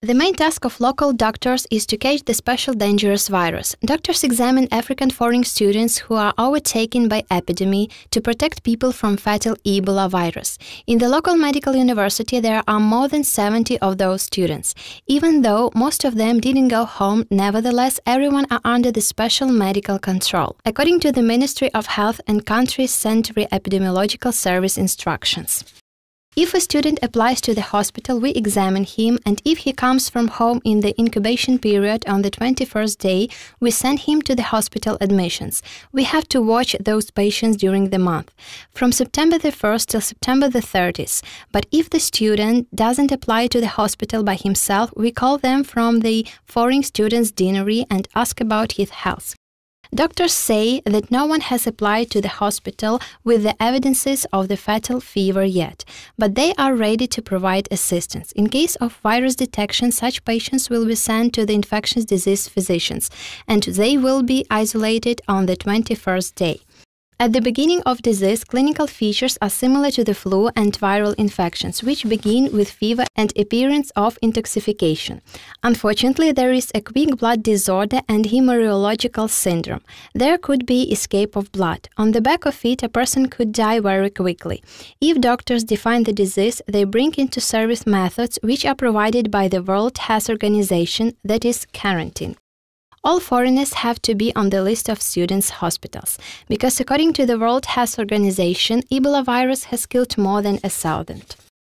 The main task of local doctors is to catch the special dangerous virus. Doctors examine African foreign students who are overtaken by epidemic to protect people from fatal Ebola virus. In the local medical university, there are more than 70 of those students. Even though most of them didn't go home, nevertheless, everyone are under the special medical control, according to the Ministry of Health and country's Center Epidemiological Service instructions. If a student applies to the hospital, we examine him, and if he comes from home in the incubation period on the 21st day, we send him to the hospital admissions. We have to watch those patients during the month, from September the 1st till September the 30th. But if the student doesn't apply to the hospital by himself, we call them from the foreign students' deanery and ask about his health. Doctors say that no one has applied to the hospital with the evidences of the fatal fever yet, but they are ready to provide assistance. In case of virus detection, such patients will be sent to the infectious disease physicians, and they will be isolated on the 21st day. At the beginning of disease, clinical features are similar to the flu and viral infections, which begin with fever and appearance of intoxication. Unfortunately, there is a quick blood disorder and hemorrhagical syndrome. There could be escape of blood. On the back of it, a person could die very quickly. If doctors define the disease, they bring into service methods which are provided by the World Health Organization, that is, quarantine all foreigners have to be on the list of students' hospitals, because according to the World Health Organization, Ebola virus has killed more than a thousand.